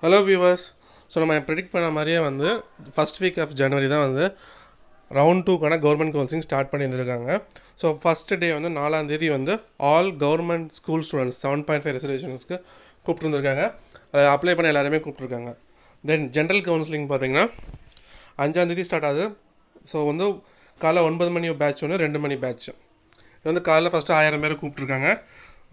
hello viewers so நம்ம predict பண்ண மாதிரியே வந்து ஃபஸ்ட் வீக் ஆஃப் ஜனவரி தான் வந்து ரவுண்ட் டூக்கான கவர்மெண்ட் கவுன்சிலிங் ஸ்டார்ட் பண்ணியிருந்திருக்காங்க ஸோ ஃபஸ்ட் டே வந்து நாலாந்தேதி வந்து all government school students seven point five ரெசர்வேஷன்ஸ்க்கு கூப்பிட்டுருந்துருக்காங்க அதை அப்ளை பண்ண எல்லாருமே கூப்பிட்ருக்காங்க தென் ஜென்ரல் கவுன்சிலிங் பார்த்தீங்கன்னா அஞ்சாந்தேதி ஸ்டார்ட் ஆகுது ஸோ வந்து காலை ஒன்பது மணி பேட்ச் ஒன்று ரெண்டு மணி பேட்ச் இது வந்து காலைல ஃபஸ்ட்டு ஆயிரம் பேர் கூப்பிட்ருக்காங்க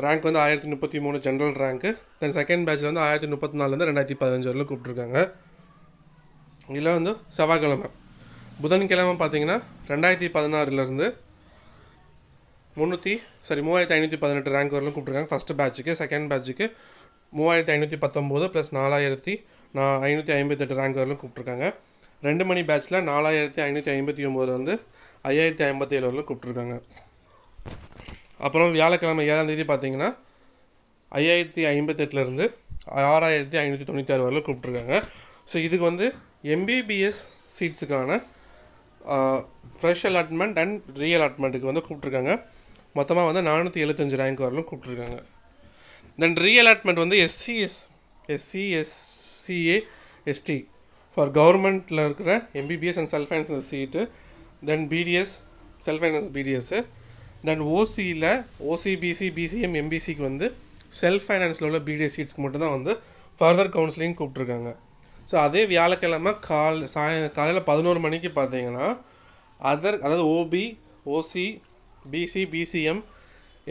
ரேங்க் வந்து ஆயிரத்தி முப்பத்தி மூணு ஜென்ரல் ரேங்க்கு தென் செகண்ட் பேட்சில் வந்து ஆயிரத்தி முப்பத்தி நாலுலேருந்து ரெண்டாயிரத்தி பதினஞ்சு வரலும் கூப்பிட்ருக்காங்க இதில் வந்து செவ்வாய்க்கிழமை புதன்கிழமை பார்த்தீங்கன்னா ரெண்டாயிரத்தி பதினாறுலேருந்து முந்நூற்றி சாரி மூவாயிரத்தி ஐநூற்றி பதினெட்டு ரேங்க் வரலும் கூப்பிட்ருக்காங்க ஃபஸ்ட்டு பேட்சுக்கு செகண்ட் பேட்சுக்கு மூவாயிரத்தி ஐநூற்றி பத்தொம்போது ப்ளஸ் நாலாயிரத்தி நான் ஐநூற்றி ஐம்பத்தெட்டு ரேங்க் வரலும் கூப்பிட்ருக்காங்க ரெண்டு மணி பேட்ச்சில் நாலாயிரத்தி ஐநூற்றி ஐம்பத்தி வந்து ஐயாயிரத்தி ஐம்பத்தி ஏழு வரலும் கூப்பிட்ருக்காங்க அப்புறம் வியாழக்கிழமை ஏழாம் தேதி பார்த்தீங்கன்னா ஐயாயிரத்தி ஐம்பத்தெட்டுலேருந்து ஆறாயிரத்தி ஐநூற்றி தொண்ணூற்றி ஆறு வரையில் கூப்பிட்ருக்காங்க ஸோ இதுக்கு வந்து எம்பிபிஎஸ் சீட்ஸுக்கான ஃப்ரெஷ் அலாட்மெண்ட் அண்ட் ரீ அலாட்மெண்ட்டுக்கு வந்து கூப்பிட்ருக்காங்க மொத்தமாக வந்து நானூற்றி எழுபத்தஞ்சு ரேங்க் வரலும் கூப்பிட்ருக்காங்க தென் ரீ அலாட்மெண்ட் வந்து எஸ்சிஎஸ் எஸ்சி எஸ்சிஏ எஸ்டி ஃபார் கவர்மெண்ட்டில் இருக்கிற MBBS and self finance seat then BDS self finance BDS then ஓசியில் ஓசிபிசி பிசிஎம் எம்பிசிக்கு வந்து செல்ஃப் ஃபைனான்ஸில் உள்ள பிடிஎஸ் சீட்ஸ்க்கு மட்டும்தான் வந்து ஃபர்தர் கவுன்சிலிங் கூப்பிட்ருக்காங்க ஸோ அதே வியாழக்கிழமை கால் சாய காலையில் பதினோரு மணிக்கு பார்த்தீங்கன்னா அதர் அதாவது ஓபி ஓசி பிசி பிசிஎம்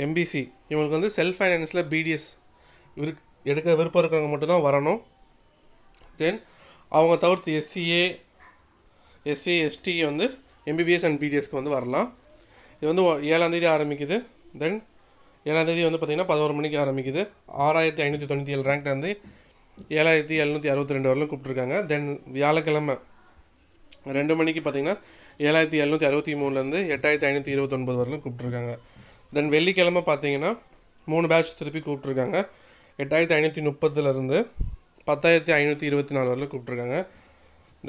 எம்பிசி இவங்களுக்கு வந்து செல்ஃப் ஃபைனான்ஸில் பிடிஎஸ் இரு எடுக்க விருப்பம் இருக்கிறவங்க மட்டும்தான் வரணும் தென் அவங்க தவிர்த்து எஸ்சிஏ எஸ்சி எஸ்டி வந்து எம்பிபிஎஸ் அண்ட் பிடிஎஸ்க்கு வந்து வரலாம் இது வந்து ஏழாந்தேதி ஆரம்பிக்குது தென் ஏழாந்தேதி வந்து பார்த்திங்கன்னா பதினோரு மணிக்கு ஆரம்பிக்குது ஆறாயிரத்தி ஐநூற்றி தொண்ணூற்றி ஏழு ரேங்க் வந்து ஏழாயிரத்தி எழுநூற்றி அறுபத்தி ரெண்டு வரலும் கூப்பிட்ருக்காங்க தென் வியாழக்கிழமை ரெண்டு மணிக்கு பார்த்திங்கன்னா ஏழாயிரத்தி எழுநூற்றி அறுபத்தி மூணுலேருந்து எட்டாயிரத்தி ஐநூற்றி இருபத்தொன்பது வரலும் கூப்பிட்ருக்காங்க தென் வெள்ளிக்கிழமை பார்த்தீங்கன்னா மூணு பேட்ச் திருப்பி கூப்பிட்ருக்காங்க எட்டாயிரத்தி ஐநூற்றி முப்பதுலேருந்து பத்தாயிரத்தி ஐநூற்றி இருபத்தி நாலு வரலும் கூப்பிட்ருக்காங்க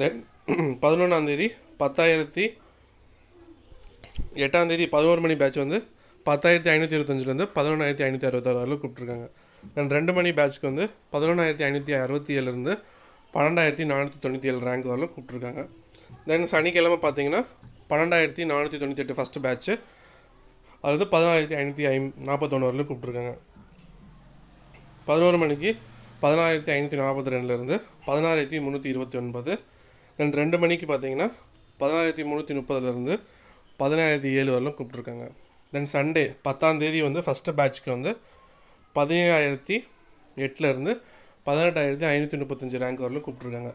தென் பதினொன்றாந்தேதி பத்தாயிரத்தி எட்டாம் தேதி பதினோரு மணி பேட்ச் வந்து பத்தாயிரத்தி ஐநூற்றி இருபத்தஞ்சிலேருந்து பதினொன்றாயிரத்தி ஐநூற்றி அறுபத்தாறு வரலும் கூப்பிட்ருக்காங்க அண்ட் ரெண்டு மணி பேட்ச்க்கு வந்து பதினொன்றாயிரத்தி ஐநூற்றி அறுபத்தி ஏழுலேருந்து பன்னெண்டாயிரத்தி நானூற்றி தொண்ணூற்றி ஏழு ரேங்க் வரலாம் கூப்பிட்ருக்காங்க தென் சனிக்கிழமை பார்த்தீங்கன்னா பன்னெண்டாயிரத்தி நானூற்றி தொண்ணூற்றி எட்டு ஃபஸ்ட்டு பேட்ச்சு வந்து பதினாயிரத்தி ஐநூற்றி ஐம் நாற்பத்தொன்று வரலும் கூப்பிட்ருக்காங்க பதினோரு மணிக்கு பதினாயிரத்தி ஐநூற்றி நாற்பத்தி ரெண்டுலேருந்து பதினாயிரத்தி முந்நூற்றி இருபத்தி ஒன்பது தென் ரெண்டு மணிக்கு பார்த்தீங்கன்னா பதினாயிரத்தி முந்நூற்றி முப்பதுலேருந்து பதினேழாயிரத்தி ஏழு வரலும் கூப்பிட்ருக்காங்க தென் சண்டே தேதி வந்து ஃபஸ்ட்டு பேட்ச்க்கு வந்து பதினேழாயிரத்தி எட்டுலேருந்து பதினெட்டாயிரத்தி ஐநூற்றி முப்பத்தஞ்சு ரேங்க் வரலும் கூப்பிட்ருக்காங்க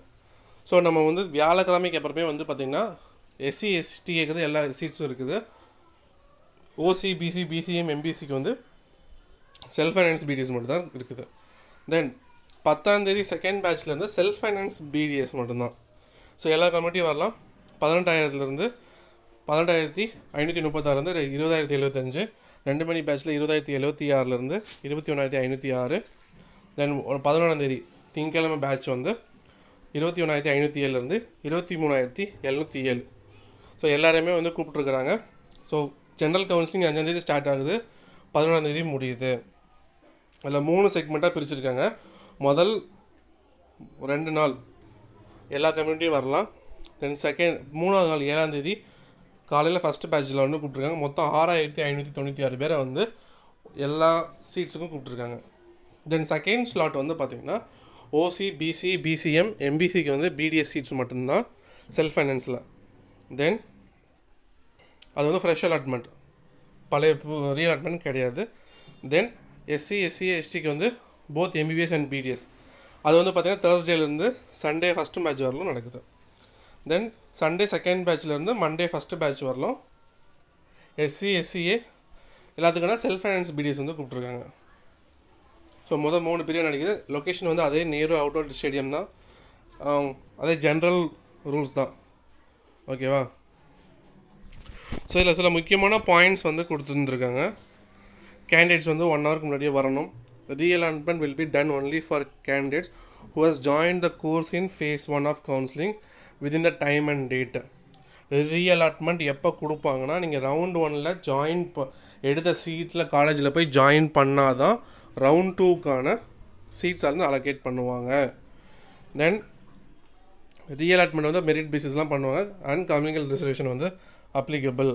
ஸோ நம்ம வந்து வியாழக்கிழமைக்கு அப்புறமே வந்து பார்த்திங்கன்னா எஸ்சி எஸ்டி இருக்குது எல்லா சீட்ஸும் இருக்குது ஓசி பிசி பிசிஎம் எம்பிசிக்கு வந்து செல்ஃப் ஃபைனான்ஸ் பிடிஎஸ் மட்டும் தான் இருக்குது தென் பத்தாந்தேதி செகண்ட் பேட்ச்லேருந்து செல்ஃப் ஃபைனான்ஸ் பிடிஎஸ் மட்டும்தான் ஸோ எல்லா கமிட்டியும் வரலாம் பதினெட்டாயிரத்துலேருந்து பன்னெண்டாயிரத்தி ஐநூற்றி முப்பத்தாறுலேருந்து இருபதாயிரத்தி எழுபத்தஞ்சு ரெண்டு மணி பேட்சில் இருபதாயிரத்தி எழுபத்தி ஆறுலேருந்து இருபத்தி ஒன்றாயிரத்தி ஐநூற்றி ஆறு தென் பதினொன்றாந்தேதி திங்கக்கிழமை பேட்ச் வந்து இருபத்தி ஒன்றாயிரத்தி ஐநூற்றி ஏழுலேருந்து இருபத்தி மூணாயிரத்தி எழுநூற்றி ஏழு ஸோ எல்லாருமே வந்து கூப்பிட்ருக்குறாங்க ஸோ ஜென்ரல் கவுன்சிலிங் அஞ்சாந்தேதி ஸ்டார்ட் ஆகுது பதினொன்றாந்தேதி முடியுது அதில் மூணு செக்மெண்ட்டாக பிரிச்சுருக்காங்க முதல் ரெண்டு நாள் எல்லா கம்யூனிட்டியும் வரலாம் தென் செகண்ட் மூணாவது நாள் ஏழாந்தேதி காலையில் ஃபஸ்ட்டு பேட்சில் வந்து கூப்பிட்ருக்காங்க மொத்தம் ஆறாயிரத்தி ஐநூற்றி தொண்ணூற்றி ஆறு பேரை வந்து எல்லா சீட்ஸுக்கும் கூப்பிட்ருக்காங்க தென் செகண்ட் ஸ்லாட் வந்து பார்த்திங்கன்னா ஓசி பிசி பிசிஎம் எம்பிசிக்கு வந்து பிடிஎஸ் சீட்ஸ் மட்டும்தான் செல்ஃப் ஃபைனான்ஸில் தென் அது வந்து ஃப்ரெஷ் அலாட்மெண்ட் பழைய ரீ அலாட்மெண்ட் கிடையாது தென் எஸ்சி எஸ்சி எஸ்டிக்கு வந்து போத் எம்பிபிஎஸ் அண்ட் பிடிஎஸ் அது வந்து பார்த்திங்கன்னா தேர்ஸ்டேலேருந்து சண்டே ஃபஸ்ட்டு மேட்ச் வரலும் நடக்குது தென் சண்டே செகண்ட் பேட்ச்லேருந்து மண்டே ஃபஸ்ட்டு பேட்ச் வரலாம் எஸ்சி எஸ்சிஏ எல்லாத்துக்கான செல்ஃப் ஃபைனான்ஸ் பிடிஎஸ் வந்து கூப்பிட்ருக்காங்க ஸோ மொதல் மூணு பீரியட் நடக்குது லொக்கேஷன் வந்து அதே நேரு அவுட் ஸ்டேடியம் தான் um, அதே ஜென்ரல் ரூல்ஸ் தான் ஓகேவா ஸோ இதில் சில முக்கியமான பாயிண்ட்ஸ் வந்து கொடுத்துருந்துருக்காங்க கேண்டிடேட்ஸ் வந்து ஒன் ஹவருக்கு முன்னாடியே வரணும் reallotment will be done only for candidates who has join the course in phase one of counselling within the time and date reallotment எப்போ கொடுப்பாங்கன்னா நீங்கள் ரவுண்ட் ஒனில் ஜாயின் ப எடுத்த சீட்டில் காலேஜில் போய் ஜாயின் பண்ணால் தான் ரவுண்ட் டூக்கான சீட்ஸ் வந்து அலோகேட் பண்ணுவாங்க தென் ரீஅலாட்மெண்ட் வந்து மெரிட் பேசிஸ்லாம் பண்ணுவாங்க அண்ட் கம்யூனிகல் ரிசர்வேஷன் வந்து அப்ளிகபிள்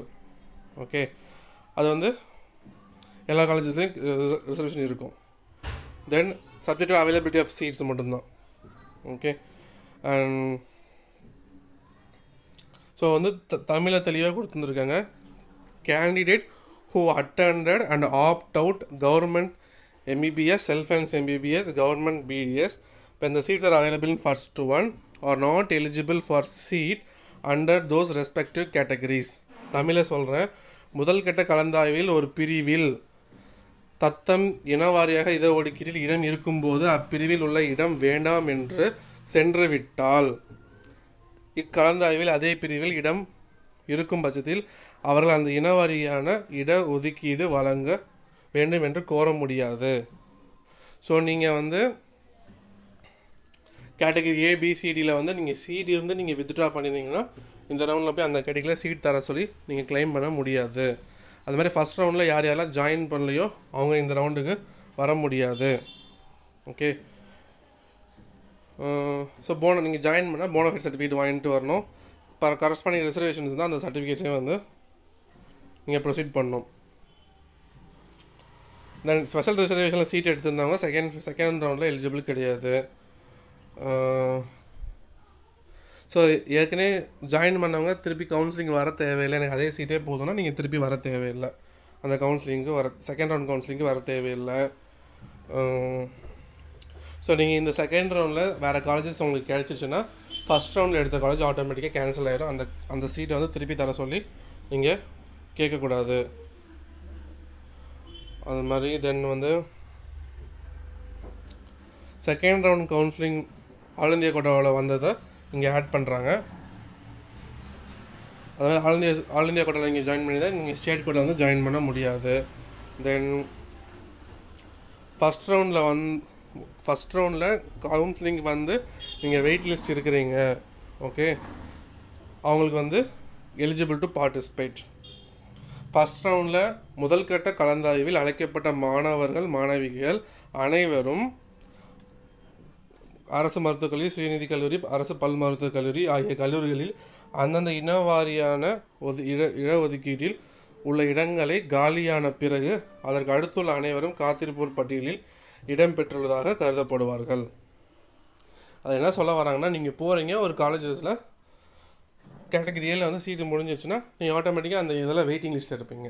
ஓகே அது வந்து எல்லா காலேஜஸ்லேயும் ரிசர்வேஷன் இருக்கும் then subjective availability of seats மட்டும்தான் ஓகே அண்ட் ஸோ வந்து த தமிழை தெளிவாக கொடுத்துருக்காங்க candidate who attended and opt out government MBBS self and MBBS government BDS இப்போ இந்த seats are available in first one are not eligible for seat under those respective categories தமிழை சொல்கிறேன் முதல் கட்ட கலந்தாய்வில் ஒரு பிரிவில் தத்தம் இனவாரியாக இத ஒதுக்கீட்டில் இடம் இருக்கும்போது அப்பிரிவில் உள்ள இடம் வேண்டாம் என்று சென்றுவிட்டால் இக்கலந்தாய்வில் அதே பிரிவில் இடம் இருக்கும் பட்சத்தில் அவர்கள் அந்த இனவாரியான இட ஒதுக்கீடு வழங்க வேண்டும் என்று கோர முடியாது ஸோ நீங்கள் வந்து கேட்டகரி ஏபிசிடியில் வந்து நீங்கள் சிடி வந்து நீங்கள் வித்ட்ரா பண்ணியிருந்தீங்கன்னா இந்த ரவுண்டில் போய் அந்த கேட்டகரியில் சீட் தர சொல்லி நீங்கள் கிளைம் பண்ண முடியாது அது மாதிரி ஃபஸ்ட் ரவுண்டில் யார் யாரெல்லாம் ஜாயின் பண்ணலையோ அவங்க இந்த ரவுண்டுக்கு வர முடியாது ஓகே ஸோ போன நீங்கள் ஜாயின் பண்ணால் போனஃபைட் சர்டிஃபிகேட் வாங்கிட்டு வரணும் பர் கரஸ்பாண்டிங் ரிசர்வேஷன்ஸ் தான் அந்த சர்டிஃபிகேட்ஸையும் வந்து நீங்கள் ப்ரொசீட் பண்ணணும் தென் ஸ்பெஷல் ரிசர்வேஷனில் சீட் எடுத்திருந்தவங்க செகண்ட் செகண்ட் ரவுண்டில் எலிஜிபிள் கிடையாது ஸோ uh, ஏற்கனவே ஜாயின் பண்ணவங்க திருப்பி கவுன்சிலிங் வர தேவையில்லை எனக்கு அதே சீட்டே போதும்னா நீங்கள் திருப்பி வர தேவையில்லை அந்த கவுன்சிலிங்க்கு வர செகண்ட் ரவுண்ட் கவுன்சிலிங்க்கு வர தேவையில்லை uh, ஸோ நீங்கள் இந்த செகண்ட் ரவுண்டில் வேறு காலேஜஸ் உங்களுக்கு கிடச்சிச்சுன்னா ஃபஸ்ட் ரவுண்டில் எடுத்த காலேஜ் ஆட்டோமேட்டிக்காக கேன்சல் ஆகிடும் அந்த அந்த சீட்டை வந்து திருப்பி தர சொல்லி நீங்கள் கேட்கக்கூடாது அது மாதிரி தென் வந்து second round counselling all India கோட்டாவில் வந்ததை இங்கே ஆட் பண்ணுறாங்க அதனால் ஆல் இந்தியா ஆல் இந்தியா கோட்டாவில் நீங்கள் ஜாயின் பண்ணி தான் நீங்கள் ஸ்டேட் கோட்டை வந்து ஜாயின் பண்ண முடியாது தென் ஃபஸ்ட் ரவுண்டில் வந் ஃபஸ்ட் ரவுண்டில் கவுன்சிலிங் வந்து நீங்கள் வெயிட் லிஸ்ட் இருக்கிறீங்க ஓகே அவங்களுக்கு வந்து எலிஜிபிள் டு பார்ட்டிசிபேட் ஃபஸ்ட் ரவுண்டில் முதல் கட்ட கலந்தாய்வில் அழைக்கப்பட்ட மாணவர்கள் மாணவிகள் அனைவரும் அரசு மருத்துவக் கல்லூரி சுயநிதி கல்லூரி அரசு பல் மருத்துவக் கல்லூரி ஆகிய கல்லூரிகளில் அந்தந்த இனவாரியான ஒது இட இடஒதுக்கீட்டில் உள்ள இடங்களை காலியான பிறகு அதற்கு அடுத்துள்ள அனைவரும் காத்திருப்போர் பட்டியலில் இடம் பெற்றுள்ளதாக கருதப்படுவார்கள் அது என்ன சொல்ல வராங்கன்னா நீங்கள் போகிறீங்க ஒரு காலேஜஸில் கேட்டகரி ஏல வந்து சீட்டு முடிஞ்சிச்சுன்னா நீங்கள் ஆட்டோமேட்டிக்காக அந்த இதில் வெயிட்டிங் லிஸ்ட்டில் இருப்பீங்க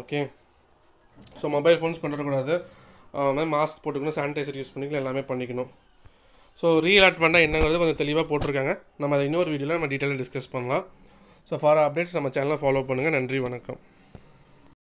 ஓகே ஸோ மொபைல் ஃபோன்ஸ் பண்ணிடக்கூடாது மாதிரி மாஸ்க் போட்டுக்கணும் சானிடைசர் யூஸ் பண்ணிக்கலாம் எல்லாமே பண்ணிக்கணும் ஸோ ரீஅலாட் பண்ணால் என்னங்கிறது கொஞ்சம் தெளிவாக போட்டிருக்காங்க நம்ம அதை இன்னொரு வீடியோவில் நம்ம டீட்டெயிலாக டிஸ்கஸ் பண்ணலாம் ஸோ ஃபார் அப்டேட்ஸ் நம்ம சேனலை ஃபாலோ பண்ணுங்கள் நன்றி வணக்கம்